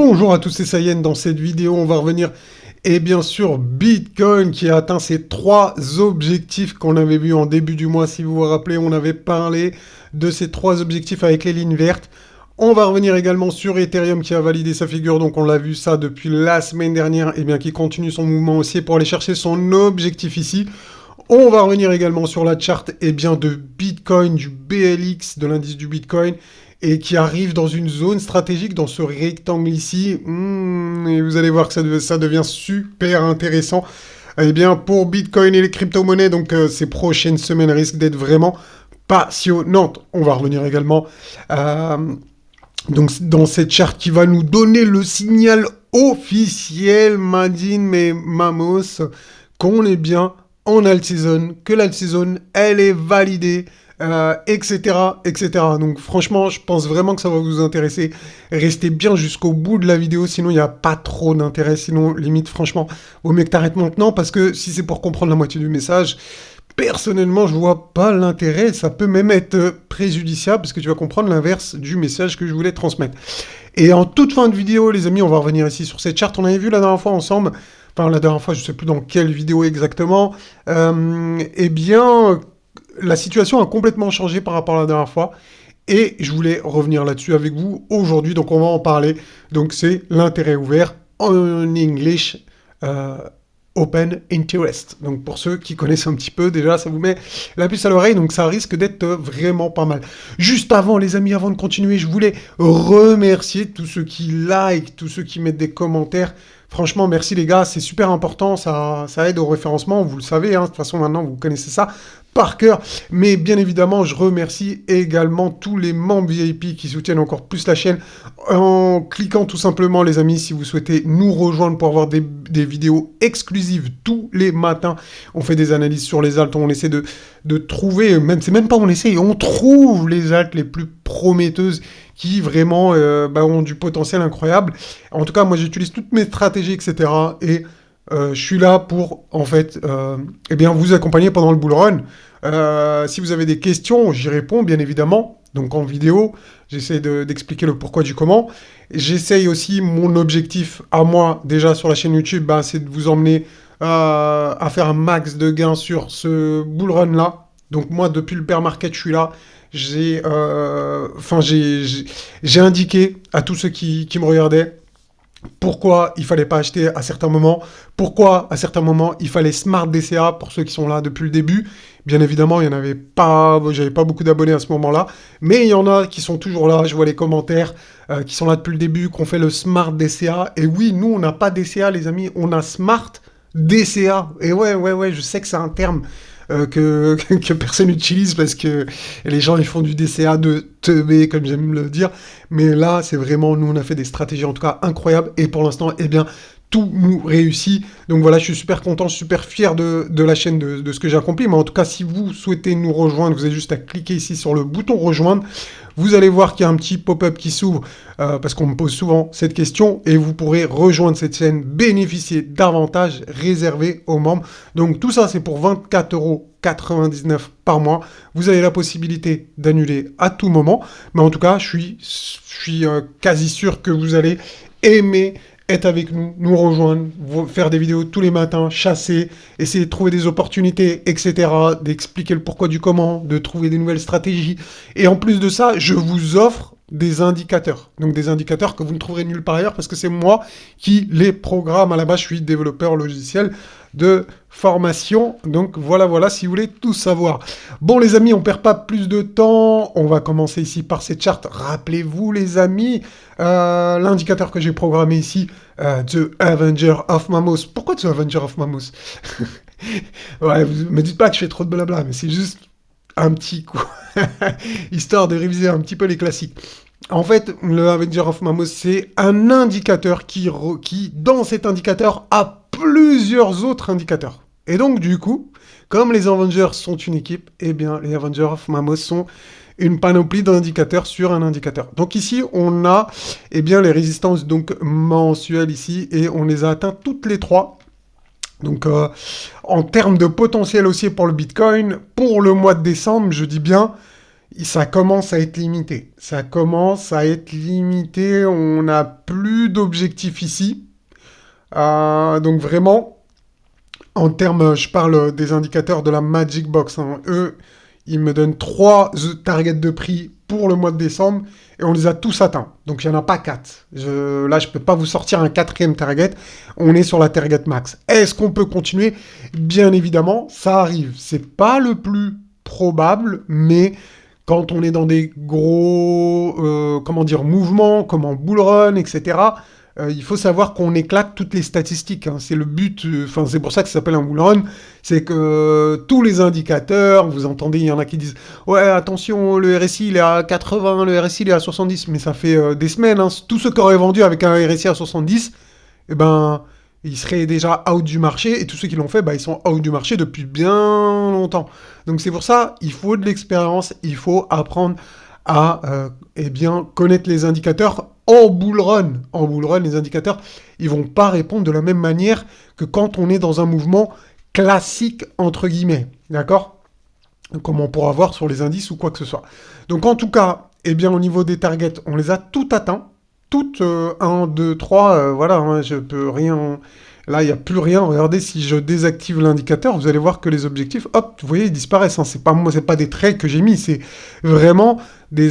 Bonjour à tous, c'est Sayen. Dans cette vidéo, on va revenir et bien sûr Bitcoin qui a atteint ses trois objectifs qu'on avait vu en début du mois. Si vous vous rappelez, on avait parlé de ces trois objectifs avec les lignes vertes. On va revenir également sur Ethereum qui a validé sa figure, donc on l'a vu ça depuis la semaine dernière, et bien qui continue son mouvement aussi pour aller chercher son objectif ici. On va revenir également sur la charte et bien, de Bitcoin, du BLX, de l'indice du Bitcoin, et qui arrive dans une zone stratégique, dans ce rectangle ici. Hmm, et vous allez voir que ça, devient super intéressant. Eh bien, pour Bitcoin et les crypto-monnaies, donc euh, ces prochaines semaines risquent d'être vraiment passionnantes. On va revenir également euh, donc, dans cette charte qui va nous donner le signal officiel, Madine mais Mamos, qu'on est bien en alt season, que l'alt season, elle est validée etc., euh, etc. Donc franchement, je pense vraiment que ça va vous intéresser. Restez bien jusqu'au bout de la vidéo, sinon il n'y a pas trop d'intérêt. Sinon, limite, franchement, au mieux que t'arrêtes maintenant parce que si c'est pour comprendre la moitié du message, personnellement, je vois pas l'intérêt. Ça peut même être euh, préjudiciable parce que tu vas comprendre l'inverse du message que je voulais transmettre. Et en toute fin de vidéo, les amis, on va revenir ici sur cette charte. On avait vu la dernière fois ensemble, enfin la dernière fois, je sais plus dans quelle vidéo exactement. Euh, eh bien la situation a complètement changé par rapport à la dernière fois. Et je voulais revenir là-dessus avec vous aujourd'hui, donc on va en parler. Donc c'est l'intérêt ouvert en English. Euh, open Interest. Donc pour ceux qui connaissent un petit peu, déjà ça vous met la puce à l'oreille, donc ça risque d'être vraiment pas mal. Juste avant, les amis, avant de continuer, je voulais remercier tous ceux qui like, tous ceux qui mettent des commentaires. Franchement, merci les gars, c'est super important, ça, ça aide au référencement, vous le savez, hein, de toute façon maintenant vous connaissez ça par cœur. Mais bien évidemment, je remercie également tous les membres VIP qui soutiennent encore plus la chaîne en cliquant tout simplement, les amis, si vous souhaitez nous rejoindre pour avoir des, vidéos exclusives tous les matins. On fait des analyses sur les altes, on essaie de, de trouver, même c'est même pas on essaie, on trouve les altes les plus prometteuses qui vraiment euh, bah, ont du potentiel incroyable. En tout cas, moi j'utilise toutes mes stratégies, etc. Et euh, je suis là pour en fait euh, eh bien, vous accompagner pendant le bull run. si vous avez des questions, j'y réponds bien évidemment. Donc en vidéo, j'essaie d'expliquer le pourquoi du comment. J'essaye aussi, mon objectif à moi déjà sur la chaîne YouTube, bah, c'est de vous emmener à faire un max de gains sur ce bull run là. Donc moi depuis le bear market je suis là euh, j'ai j'ai indiqué à tous ceux qui, me regardaient pourquoi il fallait pas acheter à certains moments, pourquoi à certains moments il fallait Smart DCA pour ceux qui sont là depuis le début. Bien évidemment, il y en avait pas, j'avais pas beaucoup d'abonnés à ce moment-là, mais il y en a qui sont toujours là. Je vois les commentaires euh, qui sont là depuis le début, qu'on fait le Smart DCA. Et oui, nous on n'a pas DCA, les amis, on a Smart DCA. Et ouais, ouais, ouais, je sais que c'est un terme euh, que, que, personne n'utilise parce que les gens ils font du DCA de teubé, comme j'aime le dire. Mais là, c'est vraiment, nous, on a fait des stratégies en tout cas incroyables. Et pour l'instant, eh bien, tout nous réussit. Donc voilà, je suis super content, super fier de, la chaîne, de, ce que j'ai accompli. Mais en tout cas, si vous souhaitez nous rejoindre, vous avez juste à cliquer ici sur le bouton rejoindre. Vous allez voir qu'il y a un petit pop-up qui s'ouvre euh, parce qu'on me pose souvent cette question et vous pourrez rejoindre cette chaîne, bénéficier d'avantages réservés aux membres. Donc tout ça, c'est pour 24 euros par mois. Vous avez la possibilité d'annuler à tout moment. Mais en tout cas, je suis, je suis euh, quasi sûr que vous allez aimer être avec nous, nous rejoindre, faire des vidéos tous les matins, chasser, essayer de trouver des opportunités, etc., d'expliquer le pourquoi du comment, de trouver des nouvelles stratégies. Et en plus de ça, je vous offre des indicateurs. Donc des indicateurs que vous ne trouverez nulle part ailleurs parce que c'est moi qui les programme. À la base, je suis développeur logiciel de formation. Donc voilà, voilà, si vous voulez tout savoir. Bon les amis, on perd pas plus de temps. On va commencer ici par cette charte Rappelez-vous les amis, euh, l'indicateur que j'ai programmé ici, euh, The Avenger of Mammoth. Pourquoi The Avenger of Mammoth Ouais, vous me dites pas que je fais trop de blabla, mais c'est juste un petit coup, histoire de réviser un petit peu les classiques. En fait, le Avenger of Mamos, c'est un indicateur qui, qui, dans cet indicateur, a plusieurs autres indicateurs. Et donc, du coup, comme les Avengers sont une équipe, eh bien, les Avengers of Mamos sont une panoplie d'indicateurs sur un indicateur. Donc ici, on a eh bien, les résistances donc mensuelles ici, et on les a atteint toutes les trois. Donc euh, en termes de potentiel aussi pour le Bitcoin, pour le mois de décembre, je dis bien, ça commence à être limité. Ça commence à être limité, on n'a plus d'objectif ici. Euh, donc vraiment, en termes, je parle des indicateurs de la Magic Box. Hein. Eux, ils me donnent trois euh, targets de prix pour le mois de décembre et on les a tous atteints. Donc il n'y en a pas quatre. là, je ne peux pas vous sortir un quatrième target. On est sur la target max. Est-ce qu'on peut continuer Bien évidemment, ça arrive. C'est pas le plus probable, mais quand on est dans des gros euh, comment dire, mouvements comme en bull run, etc., euh, il faut savoir qu'on éclate toutes les statistiques. Hein. C'est le but, euh, enfin c'est pour ça que ça s'appelle un bullrun. c'est que euh, tous les indicateurs, vous entendez, il y en a qui disent ouais attention le RSI il est à 80, le RSI il est à 70, mais ça fait des semaines. Hein. Tout ce qui auraient vendu avec un RSI à 70, eh ben ils seraient déjà out du marché et tous ceux qui l'ont fait, bah, ils sont out du marché depuis bien longtemps. Donc c'est pour ça, il faut de l'expérience, il faut apprendre à eh bien, connaître les indicateurs en bull run. En bull run, les indicateurs, ils vont pas répondre de la même manière que quand on est dans un mouvement classique, entre guillemets. D'accord Comme on pourra voir sur les indices ou quoi que ce soit. Donc en tout cas, eh bien au niveau des targets, on les a toutes atteints. Toutes 1, 2, 3, voilà, hein, je peux rien... Là, il n'y a plus rien. Regardez, si je désactive l'indicateur, vous allez voir que les objectifs, hop, vous voyez, ils disparaissent. Ce hein. C'est pas moi, c'est pas des traits que j'ai mis, c'est vraiment des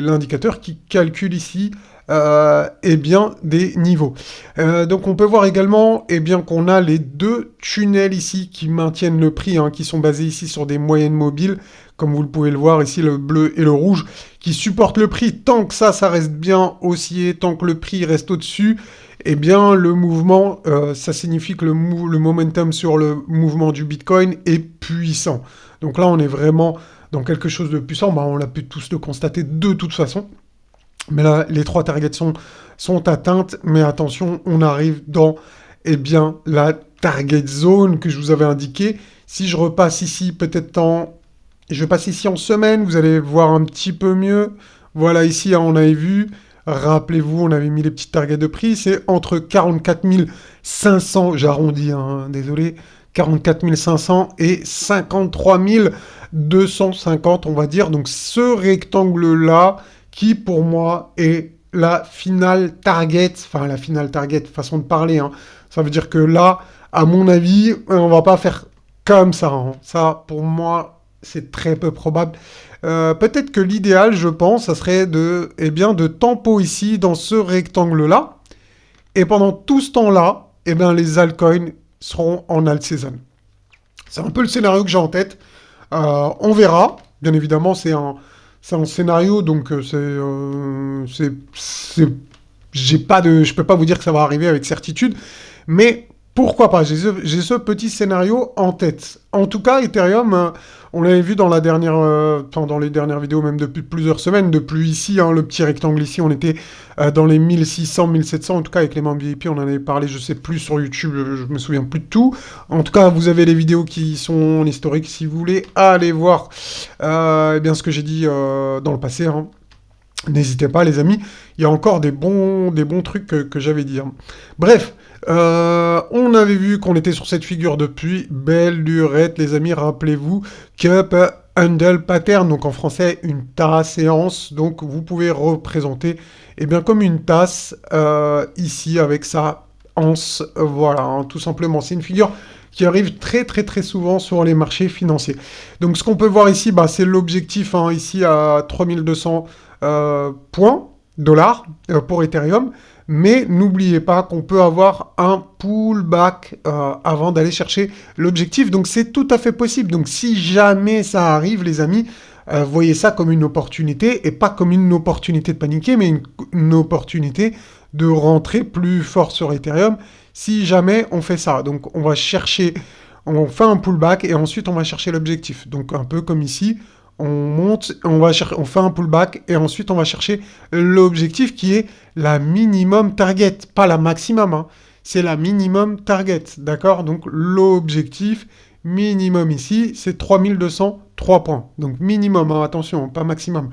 l'indicateur qui calcule ici euh, et bien, des niveaux. Euh, donc on peut voir également et eh bien, qu'on a les deux tunnels ici qui maintiennent le prix, hein, qui sont basés ici sur des moyennes mobiles, comme vous pouvez le voir ici, le bleu et le rouge, qui supportent le prix tant que ça, ça reste bien haussier, tant que le prix reste au-dessus, eh bien le mouvement, euh, ça signifie que le, momentum sur le mouvement du Bitcoin est puissant. Donc là, on est vraiment dans quelque chose de puissant, bah, on l'a pu tous le constater de toute façon. Mais là, les trois targets sont, sont atteintes. Mais attention, on arrive dans eh bien, la target zone que je vous avais indiqué. Si je repasse ici, peut-être en... Je passe ici en semaine, vous allez voir un petit peu mieux. Voilà, ici, on avait vu, rappelez-vous, on avait mis les petites targets de prix, c'est entre 44 500, j'arrondis, hein, désolé, 44 500 et 53 250, on va dire. Donc ce rectangle-là, qui pour moi est la finale target, enfin la finale target, façon de parler. Hein. Ça veut dire que là, à mon avis, euh, on va pas faire comme ça. Hein. Ça, pour moi, c'est très peu probable. Euh, peut-être que l'idéal, je pense, ça serait de, eh bien, de tempo ici dans ce rectangle-là. Et pendant tout ce temps-là, eh bien, les altcoins seront en alt season. C'est un peu le scénario que j'ai en tête. Euh, on verra. Bien évidemment, c'est un, c'est un scénario, donc euh, c'est, euh, c'est, j'ai pas de, je peux pas vous dire que ça va arriver avec certitude, mais pourquoi pas J'ai ce, petit scénario en tête. En tout cas, Ethereum, hein, on l'avait vu dans la dernière, euh, dans les dernières vidéos, même depuis plusieurs semaines, depuis ici, hein, le petit rectangle ici, on était euh, dans les 1600, 1700, en tout cas avec les membres VIP, on en avait parlé, je sais plus sur YouTube, je me souviens plus de tout. En tout cas, vous avez les vidéos qui sont historiques, si vous voulez, aller voir euh, eh bien ce que j'ai dit dans le passé. Hein, n'hésitez pas, les amis, il y a encore des bons, des bons trucs que, j'avais dit. Bref. Euh, on avait vu qu'on était sur cette figure depuis belle lurette, les amis. Rappelez-vous, Cup Handle Pattern, donc en français une tasse séance Donc vous pouvez représenter eh bien, comme une tasse euh, ici avec sa anse. Voilà, hein, tout simplement. C'est une figure qui arrive très très très souvent sur les marchés financiers. Donc ce qu'on peut voir ici, bah, c'est l'objectif hein, ici à 3200 euh, points, dollars pour Ethereum mais n'oubliez pas qu'on peut avoir un pullback euh, avant d'aller chercher l'objectif. Donc c'est tout à fait possible. Donc si jamais ça arrive, les amis, euh, voyez ça comme une opportunité et pas comme une opportunité de paniquer, mais une, une opportunité de rentrer plus fort sur Ethereum si jamais on fait ça. Donc on va chercher, on fait un pullback et ensuite on va chercher l'objectif. Donc un peu comme ici, on monte, on, va on fait un pullback et ensuite on va chercher l'objectif qui est la minimum target, pas la maximum, hein. c'est la minimum target, d'accord Donc l'objectif minimum ici, c'est 3203 points. Donc minimum, hein, attention, pas maximum.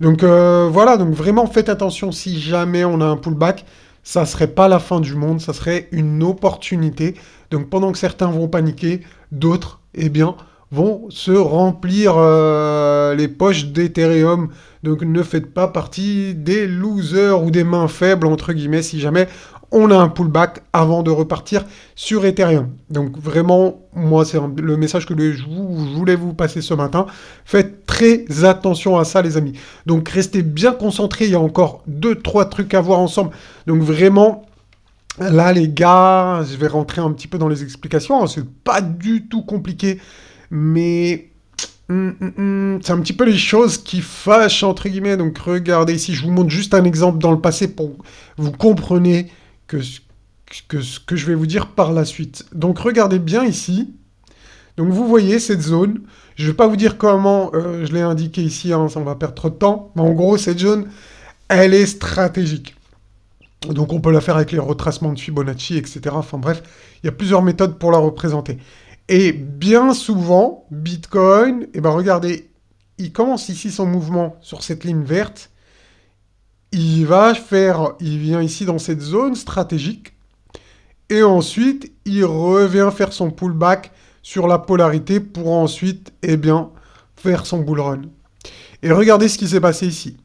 Donc euh, voilà, donc vraiment faites attention si jamais on a un pullback, ça serait pas la fin du monde, ça serait une opportunité. Donc pendant que certains vont paniquer, d'autres, eh bien, vont se remplir euh, les poches d'Ethereum. Donc ne faites pas partie des losers ou des mains faibles, entre guillemets, si jamais on a un pullback avant de repartir sur Ethereum. Donc vraiment, moi, c'est le message que je voulais vous passer ce matin. Faites très attention à ça, les amis. Donc restez bien concentrés, il y a encore deux, trois trucs à voir ensemble. Donc vraiment... Là, les gars, je vais rentrer un petit peu dans les explications. Hein. C'est pas du tout compliqué mais hum, hum, hum, c'est un petit peu les choses qui fâchent, entre guillemets. Donc regardez ici, je vous montre juste un exemple dans le passé pour vous compreniez ce que je vais vous dire par la suite. Donc regardez bien ici. Donc vous voyez cette zone, je ne vais pas vous dire comment euh, je l'ai indiqué ici, hein, ça on va perdre trop de temps, mais en gros cette zone, elle est stratégique. Donc on peut la faire avec les retracements de Fibonacci, etc. Enfin bref, il y a plusieurs méthodes pour la représenter. Et bien souvent, Bitcoin, et eh ben regardez, il commence ici son mouvement sur cette ligne verte. Il va faire, il vient ici dans cette zone stratégique. Et ensuite, il revient faire son pullback sur la polarité pour ensuite, et eh bien, faire son bull run. Et regardez ce qui s'est passé ici.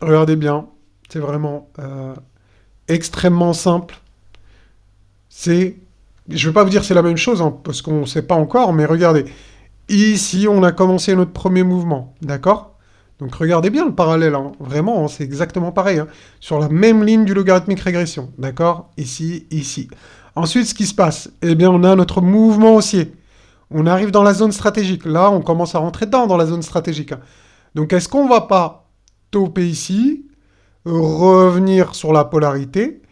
Regardez bien, c'est vraiment euh, extrêmement simple. C'est je ne vais pas vous dire c'est la même chose, hein, parce qu'on ne sait pas encore, mais regardez. Ici, on a commencé notre premier mouvement, d'accord Donc regardez bien le parallèle, hein. vraiment, hein, c'est exactement pareil. Sur la même ligne du logarithmique régression, d'accord Ici, ici. Ensuite, ce qui se passe, eh bien, on a notre mouvement haussier. On arrive dans la zone stratégique. Là, on commence à rentrer dedans, dans la zone stratégique. Donc, est-ce qu'on ne va pas toper ici, revenir sur la polarité,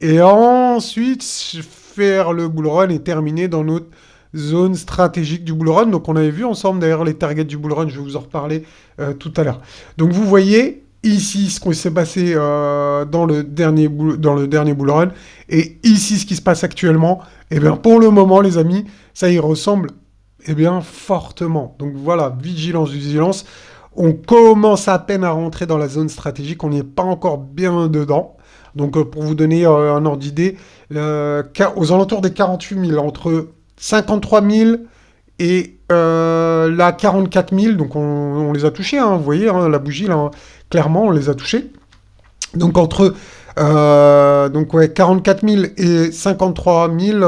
et en ensuite faire le bull run et terminer dans notre zone stratégique du bull run. Donc on avait vu ensemble d'ailleurs les targets du bull run, je vais vous en reparler euh, tout à l'heure. Donc vous voyez ici ce qu'on s'est passé euh, dans, le dernier bull, dans le dernier run et ici ce qui se passe actuellement. Et eh bien pour le moment les amis, ça y ressemble eh bien fortement. Donc voilà, vigilance, vigilance. On commence à peine à rentrer dans la zone stratégique, on n'y est pas encore bien dedans. Donc, euh, pour vous donner euh, un ordre d'idée, euh, aux alentours des 48 000, entre 53 000 et la 44 000, donc on, les a touchés, hein, vous voyez, hein, la bougie, là, hein, clairement, on les a touchés. Donc entre donc ouais, 44 000 et 53 000,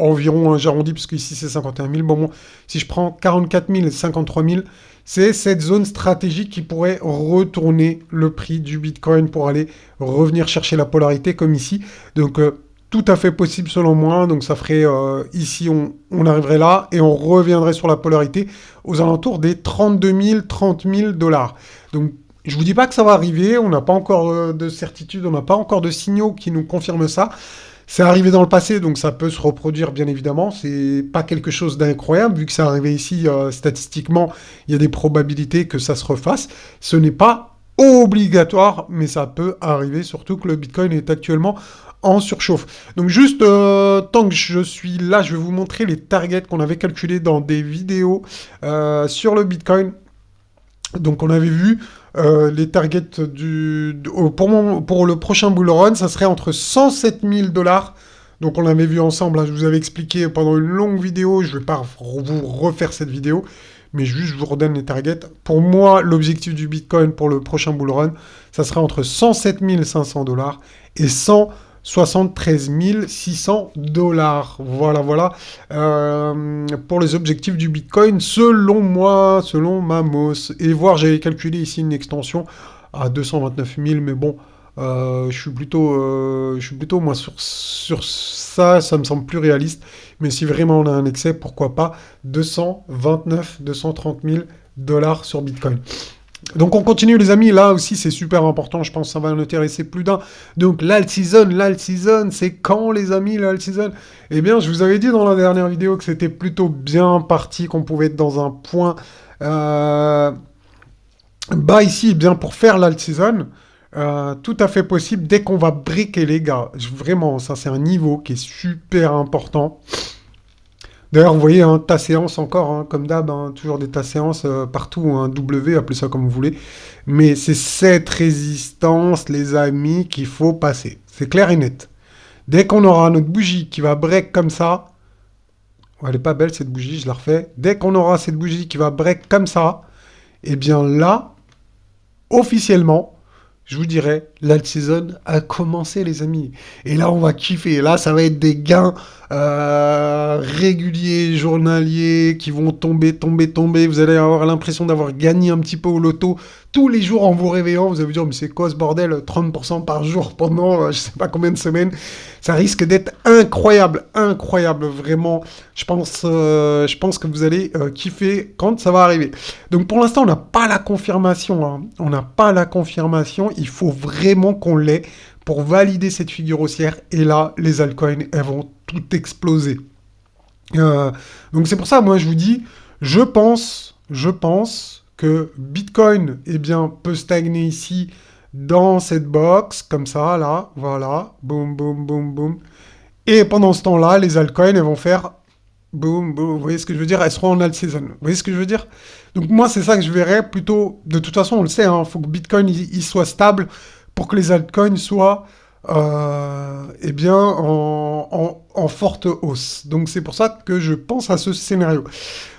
environ, arrondi parce ici c'est 51 000. Bon, si je prends 44 000 et 53 000, c'est cette zone stratégique qui pourrait retourner le prix du Bitcoin pour aller revenir chercher la polarité comme ici. Donc euh, tout à fait possible selon moi. Donc ça ferait euh, ici, on, on, arriverait là et on reviendrait sur la polarité aux alentours des 32 000, 30 000 dollars. Donc je vous dis pas que ça va arriver, on n'a pas encore euh, de certitude, on n'a pas encore de signaux qui nous confirment ça. C'est arrivé dans le passé, donc ça peut se reproduire bien évidemment. C'est pas quelque chose d'incroyable vu que c'est arrivé ici euh, statistiquement. Il y a des probabilités que ça se refasse. Ce n'est pas obligatoire, mais ça peut arriver. Surtout que le Bitcoin est actuellement en surchauffe. Donc juste euh, tant que je suis là, je vais vous montrer les targets qu'on avait calculés dans des vidéos euh, sur le Bitcoin. Donc on avait vu euh, les targets du, pour, pour le prochain Bull Run, ça serait entre 107 000 dollars. Donc on l'avait vu ensemble, hein, je vous avais expliqué pendant une longue vidéo, je ne vais pas vous refaire cette vidéo, mais juste je vous redonne les targets. Pour moi, l'objectif du Bitcoin pour le prochain Bull Run, ça serait entre 107 500 dollars et 100 73 600 dollars. Voilà, voilà. Euh, pour les objectifs du Bitcoin, selon moi, selon Mamos. Et voir, j'avais calculé ici une extension à 229 000, mais bon, euh, je suis plutôt, euh, je suis plutôt moi sur, sur ça, ça me semble plus réaliste. Mais si vraiment on a un excès, pourquoi pas 229, 230 000 dollars sur Bitcoin. Donc on continue les amis, là aussi c'est super important, je pense que ça va intéresser plus d'un. Donc l'alt season, l'alt season, c'est quand les amis l'alt season Eh bien je vous avais dit dans la dernière vidéo que c'était plutôt bien parti, qu'on pouvait être dans un point euh, bas ici, eh bien pour faire l'alt season. Euh, tout à fait possible dès qu'on va briquer les gars. Vraiment, ça c'est un niveau qui est super important. D'ailleurs, vous voyez, ta séance encore, hein, comme d'hab, hein, toujours des ta séances euh, partout, un hein, W, appelez ça comme vous voulez. Mais c'est cette résistance, les amis, qu'il faut passer. C'est clair et net. Dès qu'on aura notre bougie qui va break comme ça, oh, elle n'est pas belle cette bougie, je la refais. Dès qu'on aura cette bougie qui va break comme ça, eh bien là, officiellement, je vous dirais, l'alt-season a commencé, les amis. Et là, on va kiffer. Là, ça va être des gains euh, réguliers, journaliers, qui vont tomber, tomber, tomber. Vous allez avoir l'impression d'avoir gagné un petit peu au loto tous les jours en vous réveillant, vous allez vous dire, mais c'est quoi ce bordel 30% par jour pendant euh, je sais pas combien de semaines. Ça risque d'être incroyable, incroyable, vraiment. Je pense, euh, je pense que vous allez euh, kiffer quand ça va arriver. Donc pour l'instant, on n'a pas la confirmation. Hein. On n'a pas la confirmation. Il faut vraiment qu'on l'ait pour valider cette figure haussière. Et là, les altcoins, elles vont tout exploser. donc c'est pour ça, moi, je vous dis, je pense, je pense Bitcoin eh bien, peut stagner ici dans cette box, comme ça, là, voilà, boum, boum, boum, boum. Et pendant ce temps-là, les altcoins, elles vont faire boum, boum, vous voyez ce que je veux dire Elles seront en alt season. Vous voyez ce que je veux dire Donc moi, c'est ça que je verrais plutôt. De toute façon, on le sait, il hein, faut que Bitcoin il, soit stable pour que les altcoins soient, euh, eh bien, en, en, en forte hausse. Donc c'est pour ça que je pense à ce scénario.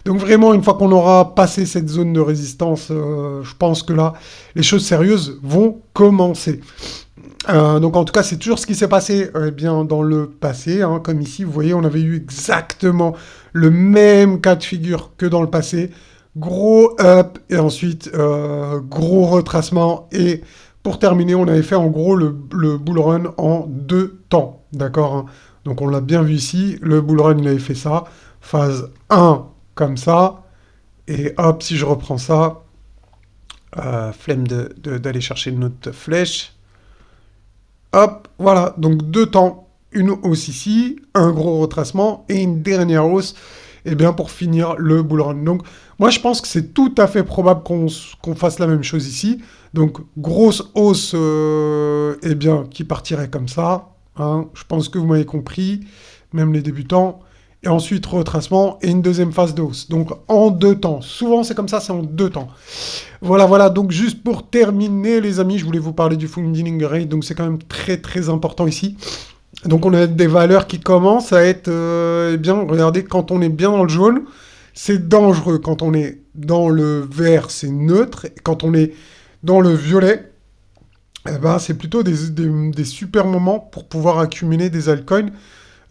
Donc vraiment, une fois qu'on aura passé cette zone de résistance, euh, je pense que là, les choses sérieuses vont commencer. Euh, donc en tout cas, c'est toujours ce qui s'est passé euh, eh bien, dans le passé. Hein. comme ici, vous voyez, on avait eu exactement le même cas de figure que dans le passé. Gros up et ensuite gros retracement. Et pour terminer, on avait fait en gros le, bull run en deux temps. D'accord hein. Donc on l'a bien vu ici, le bullrun il avait fait ça, phase 1 comme ça, et hop, si je reprends ça, euh, flemme d'aller de, une chercher notre flèche, hop, voilà, donc deux temps, une hausse ici, un gros retracement, et une dernière hausse, et eh bien pour finir le bullrun. Donc moi je pense que c'est tout à fait probable qu'on fasse la même chose ici, donc grosse hausse, et euh, eh bien qui partirait comme ça, Hein, je pense que vous m'avez compris, même les débutants. Et ensuite, retracement et une deuxième phase de Donc en deux temps. Souvent, c'est comme ça, c'est en deux temps. Voilà, voilà. Donc juste pour terminer, les amis, je voulais vous parler du funding rate. Donc c'est quand même très, très important ici. Donc on a des valeurs qui commencent à être... Euh, eh bien, regardez, quand on est bien dans le jaune, c'est dangereux. Quand on est dans le vert, c'est neutre. quand on est dans le violet, eh ben, c'est plutôt des, super moments pour pouvoir accumuler des altcoins.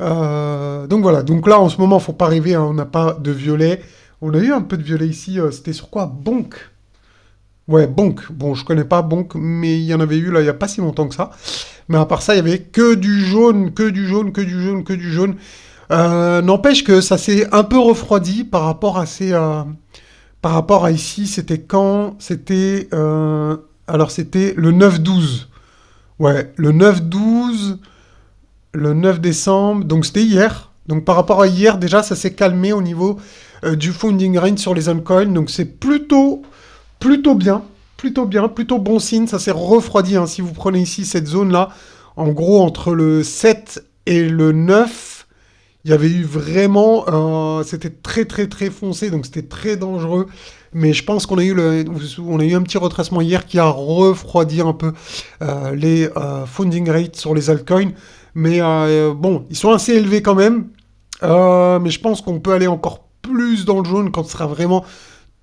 Euh, donc voilà, donc là en ce moment, il faut pas arriver. Hein. on n'a pas de violet. On a eu un peu de violet ici, euh, c'était sur quoi Bonk. Ouais, Bonk. Bon, je connais pas Bonk, mais il y en avait eu là il n'y a pas si longtemps que ça. Mais à part ça, il y avait que du jaune, que du jaune, que du jaune, que du jaune. Euh, n'empêche que ça s'est un peu refroidi par rapport à ces. par rapport à ici, c'était quand C'était alors c'était le 9-12. Ouais, le 9-12, le 9 décembre, donc c'était hier. Donc par rapport à hier, déjà, ça s'est calmé au niveau euh, du funding rain sur les uncoins, Donc c'est plutôt, plutôt bien, plutôt bien, plutôt bon signe. Ça s'est refroidi. Hein, si vous prenez ici cette zone-là, en gros, entre le 7 et le 9, il y avait eu vraiment... c'était très, très, très foncé. Donc c'était très dangereux. Mais je pense qu'on a eu le, on a eu un petit retracement hier qui a refroidi un peu euh, les euh, funding rates sur les altcoins. Mais euh, bon, ils sont assez élevés quand même. mais je pense qu'on peut aller encore plus dans le jaune quand ce sera vraiment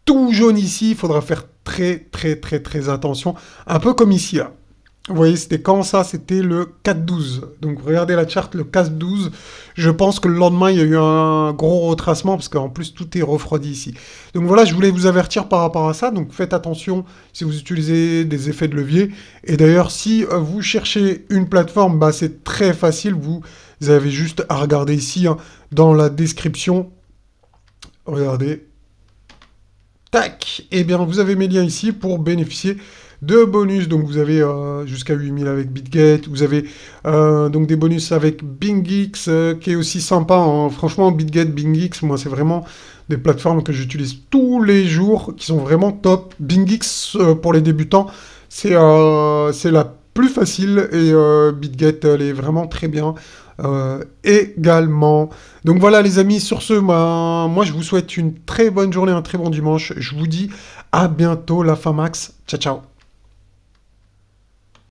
tout jaune ici. Il faudra faire très très très très attention. Un peu comme ici là. Vous voyez, c'était quand ça C'était le 4-12. Donc regardez la charte, le 4-12. Je pense que le lendemain, il y a eu un gros retracement parce qu'en plus, tout est refroidi ici. Donc voilà, je voulais vous avertir par rapport à ça. Donc faites attention si vous utilisez des effets de levier. Et d'ailleurs, si euh, vous cherchez une plateforme, bah, c'est très facile. Vous, avez juste à regarder ici hein, dans la description. Regardez. Tac Eh bien, vous avez mes liens ici pour bénéficier de bonus. Donc vous avez euh, jusqu'à 8000 avec BitGate. Vous avez euh, donc des bonus avec BingX euh, qui est aussi sympa. Hein. Franchement, BitGate, BingX, moi c'est vraiment des plateformes que j'utilise tous les jours qui sont vraiment top. BingX pour les débutants, c'est la plus facile et BitGate elle est vraiment très bien. également. Donc voilà les amis, sur ce, ben, moi je vous souhaite une très bonne journée, un très bon dimanche. Je vous dis à bientôt la fin max, Ciao ciao